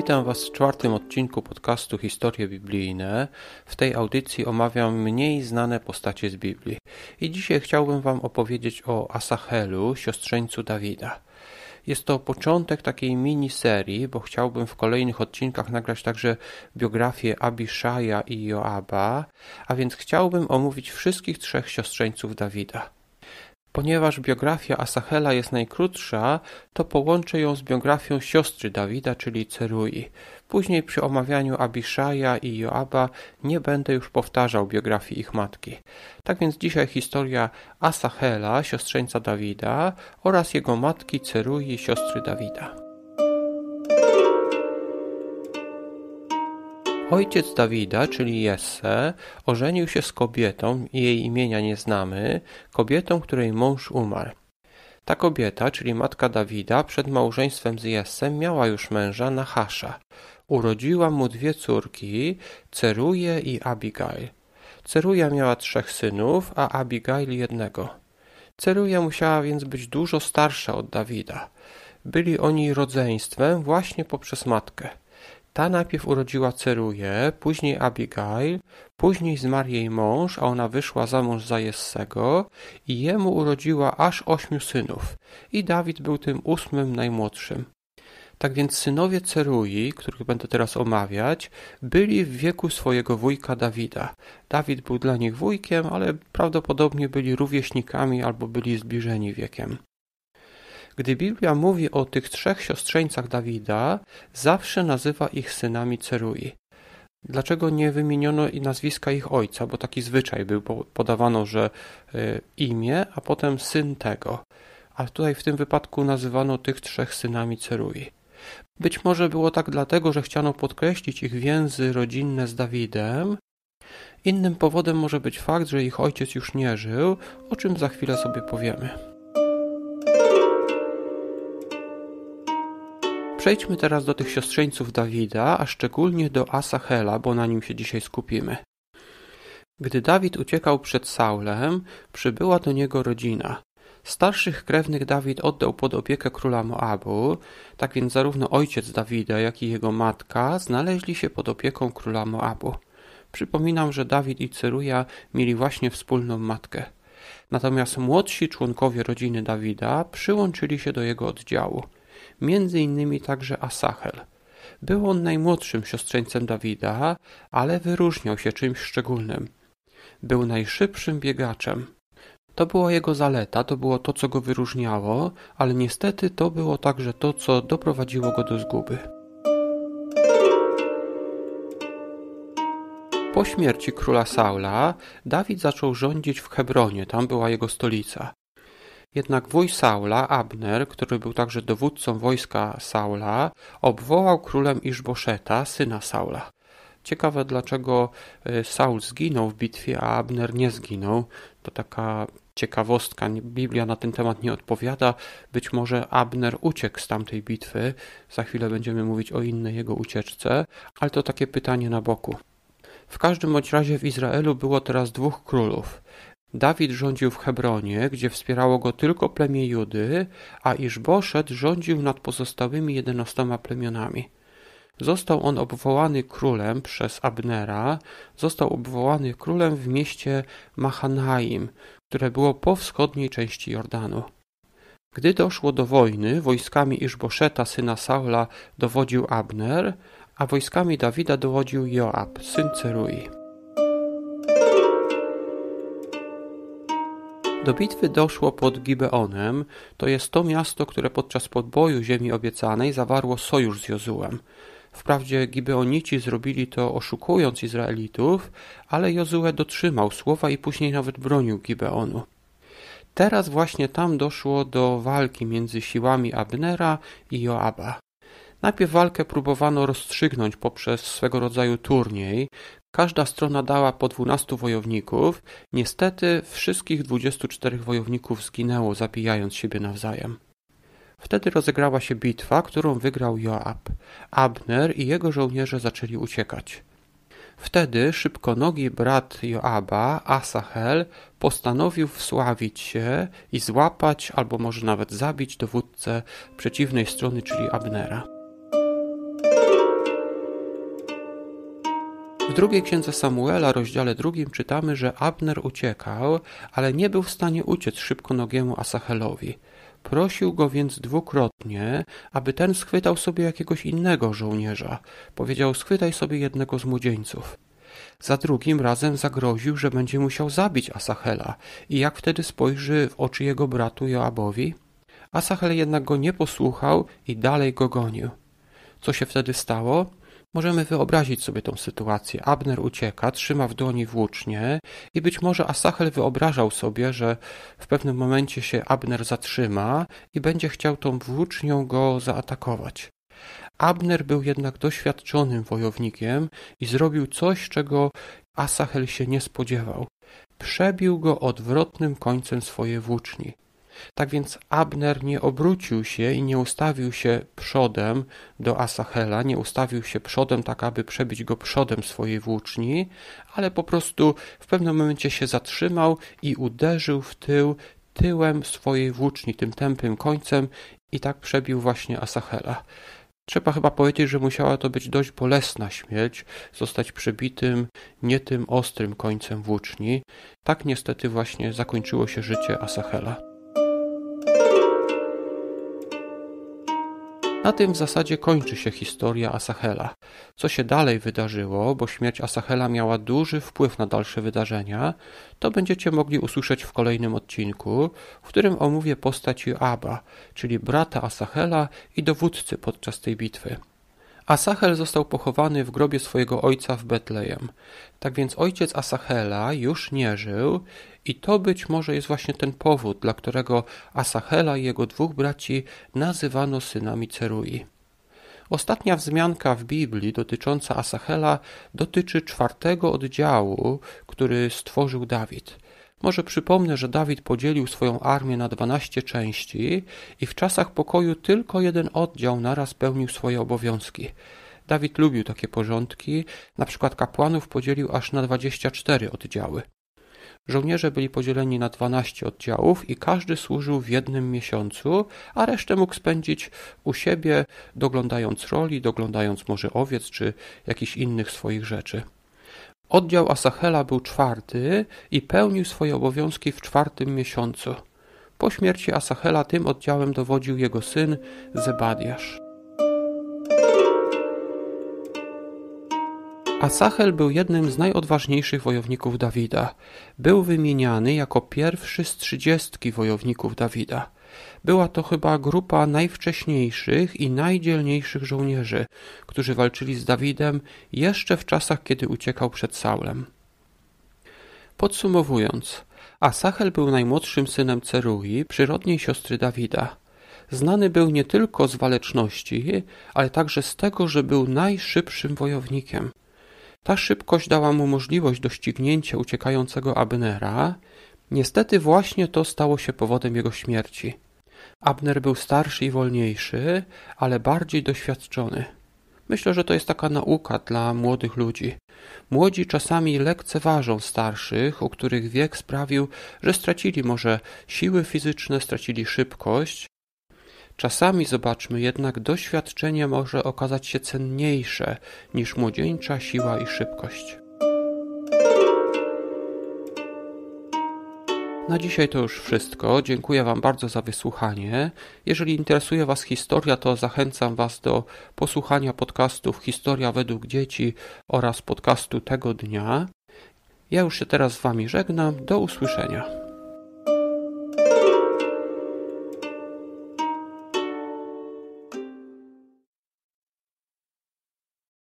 Witam Was w czwartym odcinku podcastu Historie Biblijne. W tej audycji omawiam mniej znane postacie z Biblii. I dzisiaj chciałbym Wam opowiedzieć o Asachelu, siostrzeńcu Dawida. Jest to początek takiej miniserii, bo chciałbym w kolejnych odcinkach nagrać także biografię Abishaja i Joaba, a więc chciałbym omówić wszystkich trzech siostrzeńców Dawida. Ponieważ biografia Asahela jest najkrótsza, to połączę ją z biografią siostry Dawida, czyli Cerui. Później przy omawianiu Abishaja i Joaba nie będę już powtarzał biografii ich matki. Tak więc dzisiaj historia Asahela, siostrzeńca Dawida oraz jego matki Cerui, siostry Dawida. Ojciec Dawida, czyli Jesse, ożenił się z kobietą, jej imienia nie znamy, kobietą, której mąż umarł. Ta kobieta, czyli matka Dawida, przed małżeństwem z Jessem miała już męża Nachasza. Urodziła mu dwie córki, Ceruje i Abigail. Ceruja miała trzech synów, a Abigail jednego. Ceruja musiała więc być dużo starsza od Dawida. Byli oni rodzeństwem właśnie poprzez matkę. Ta najpierw urodziła Ceruje, później Abigail, później zmarł jej mąż, a ona wyszła za mąż za Jessego i jemu urodziła aż ośmiu synów i Dawid był tym ósmym najmłodszym. Tak więc synowie Cerui, których będę teraz omawiać, byli w wieku swojego wujka Dawida. Dawid był dla nich wujkiem, ale prawdopodobnie byli rówieśnikami albo byli zbliżeni wiekiem. Gdy Biblia mówi o tych trzech siostrzeńcach Dawida, zawsze nazywa ich synami Cerui. Dlaczego nie wymieniono i nazwiska ich ojca? Bo taki zwyczaj był, podawano, że y, imię, a potem syn tego. A tutaj w tym wypadku nazywano tych trzech synami Cerui. Być może było tak dlatego, że chciano podkreślić ich więzy rodzinne z Dawidem. Innym powodem może być fakt, że ich ojciec już nie żył, o czym za chwilę sobie powiemy. Przejdźmy teraz do tych siostrzeńców Dawida, a szczególnie do Asachela, bo na nim się dzisiaj skupimy. Gdy Dawid uciekał przed Saulem, przybyła do niego rodzina. Starszych krewnych Dawid oddał pod opiekę króla Moabu, tak więc zarówno ojciec Dawida, jak i jego matka znaleźli się pod opieką króla Moabu. Przypominam, że Dawid i Cyruja mieli właśnie wspólną matkę. Natomiast młodsi członkowie rodziny Dawida przyłączyli się do jego oddziału między innymi także Asachel. Był on najmłodszym siostrzeńcem Dawida, ale wyróżniał się czymś szczególnym. Był najszybszym biegaczem. To była jego zaleta, to było to, co go wyróżniało, ale niestety to było także to, co doprowadziło go do zguby. Po śmierci króla Saula Dawid zaczął rządzić w Hebronie, tam była jego stolica. Jednak wuj Saula, Abner, który był także dowódcą wojska Saula, obwołał królem Iżboszeta, syna Saula. Ciekawe, dlaczego y, Saul zginął w bitwie, a Abner nie zginął. To taka ciekawostka. Biblia na ten temat nie odpowiada. Być może Abner uciekł z tamtej bitwy. Za chwilę będziemy mówić o innej jego ucieczce, ale to takie pytanie na boku. W każdym bądź razie w Izraelu było teraz dwóch królów. Dawid rządził w Hebronie, gdzie wspierało go tylko plemię Judy, a Iszboszet rządził nad pozostałymi jedenastoma plemionami. Został on obwołany królem przez Abnera, został obwołany królem w mieście Machanaim, które było po wschodniej części Jordanu. Gdy doszło do wojny, wojskami Iszboszeta, syna Saula, dowodził Abner, a wojskami Dawida dowodził Joab, syn Cerui. Do bitwy doszło pod Gibeonem, to jest to miasto, które podczas podboju ziemi obiecanej zawarło sojusz z Jozułem. Wprawdzie Gibeonici zrobili to oszukując Izraelitów, ale Jozue dotrzymał słowa i później nawet bronił Gibeonu. Teraz właśnie tam doszło do walki między siłami Abnera i Joaba. Najpierw walkę próbowano rozstrzygnąć poprzez swego rodzaju turniej. Każda strona dała po dwunastu wojowników. Niestety wszystkich dwudziestu czterech wojowników zginęło, zabijając siebie nawzajem. Wtedy rozegrała się bitwa, którą wygrał Joab. Abner i jego żołnierze zaczęli uciekać. Wtedy nogi brat Joaba, Asahel, postanowił wsławić się i złapać, albo może nawet zabić dowódcę przeciwnej strony, czyli Abnera. W drugiej księdze Samuela, rozdziale drugim, czytamy, że Abner uciekał, ale nie był w stanie uciec szybko nogiemu Asachelowi. Prosił go więc dwukrotnie, aby ten schwytał sobie jakiegoś innego żołnierza. Powiedział: Schwytaj sobie jednego z młodzieńców. Za drugim razem zagroził, że będzie musiał zabić Asachela. I jak wtedy spojrzy w oczy jego bratu Joabowi? Asachel jednak go nie posłuchał i dalej go gonił. Co się wtedy stało? Możemy wyobrazić sobie tą sytuację. Abner ucieka, trzyma w dłoni włócznie i być może Asahel wyobrażał sobie, że w pewnym momencie się Abner zatrzyma i będzie chciał tą włócznią go zaatakować. Abner był jednak doświadczonym wojownikiem i zrobił coś, czego Asahel się nie spodziewał. Przebił go odwrotnym końcem swojej włóczni. Tak więc Abner nie obrócił się i nie ustawił się przodem do Asahela, nie ustawił się przodem tak, aby przebić go przodem swojej włóczni, ale po prostu w pewnym momencie się zatrzymał i uderzył w tył tyłem swojej włóczni, tym tępym końcem i tak przebił właśnie Asahela. Trzeba chyba powiedzieć, że musiała to być dość bolesna śmierć, zostać przebitym nie tym ostrym końcem włóczni. Tak niestety właśnie zakończyło się życie Asahela. Na tym w zasadzie kończy się historia Asahela. Co się dalej wydarzyło, bo śmierć Asahela miała duży wpływ na dalsze wydarzenia, to będziecie mogli usłyszeć w kolejnym odcinku, w którym omówię postać Aba, czyli brata Asahela i dowódcy podczas tej bitwy. Asahel został pochowany w grobie swojego ojca w Betlejem. Tak więc ojciec Asahela już nie żył i to być może jest właśnie ten powód, dla którego Asahela i jego dwóch braci nazywano synami Cerui. Ostatnia wzmianka w Biblii dotycząca Asahela dotyczy czwartego oddziału, który stworzył Dawid. Może przypomnę, że Dawid podzielił swoją armię na 12 części i w czasach pokoju tylko jeden oddział naraz pełnił swoje obowiązki. Dawid lubił takie porządki, na przykład kapłanów podzielił aż na 24 oddziały. Żołnierze byli podzieleni na 12 oddziałów i każdy służył w jednym miesiącu, a resztę mógł spędzić u siebie, doglądając roli, doglądając może owiec czy jakichś innych swoich rzeczy. Oddział Asahela był czwarty i pełnił swoje obowiązki w czwartym miesiącu. Po śmierci Asahela tym oddziałem dowodził jego syn Zebadiasz. Asachel był jednym z najodważniejszych wojowników Dawida. Był wymieniany jako pierwszy z trzydziestki wojowników Dawida. Była to chyba grupa najwcześniejszych i najdzielniejszych żołnierzy, którzy walczyli z Dawidem jeszcze w czasach, kiedy uciekał przed Saulem. Podsumowując, Asachel był najmłodszym synem Cerui, przyrodniej siostry Dawida. Znany był nie tylko z waleczności, ale także z tego, że był najszybszym wojownikiem. Ta szybkość dała mu możliwość doścignięcia uciekającego Abnera. Niestety właśnie to stało się powodem jego śmierci. Abner był starszy i wolniejszy, ale bardziej doświadczony. Myślę, że to jest taka nauka dla młodych ludzi. Młodzi czasami lekceważą starszych, u których wiek sprawił, że stracili może siły fizyczne, stracili szybkość, Czasami, zobaczmy jednak, doświadczenie może okazać się cenniejsze niż młodzieńcza siła i szybkość. Na dzisiaj to już wszystko. Dziękuję Wam bardzo za wysłuchanie. Jeżeli interesuje Was historia, to zachęcam Was do posłuchania podcastów Historia według dzieci oraz podcastu tego dnia. Ja już się teraz z Wami żegnam. Do usłyszenia.